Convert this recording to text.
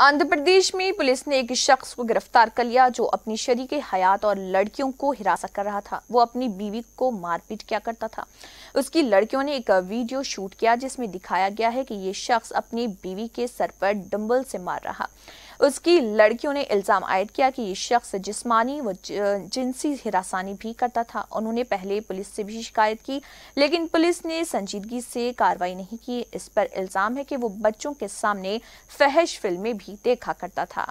आंध्र प्रदेश में पुलिस ने एक शख्स को गिरफ्तार कर लिया जो अपनी शरीक हयात और लड़कियों को हिरासत कर रहा था वो अपनी बीवी को मारपीट किया करता था उसकी लड़कियों ने एक वीडियो शूट किया जिसमें दिखाया गया है कि ये शख्स अपनी बीवी के सर पर डंबल से मार रहा उसकी लड़कियों ने इल्ज़ाम आयद किया कि ये शख्स जिसमानी व जिनसी हिरासानी भी करता था उन्होंने पहले पुलिस से भी शिकायत की लेकिन पुलिस ने संजीदगी से कार्रवाई नहीं की इस पर इल्ज़ाम है कि वो बच्चों के सामने फहश फिल्में भी भी देखा करता था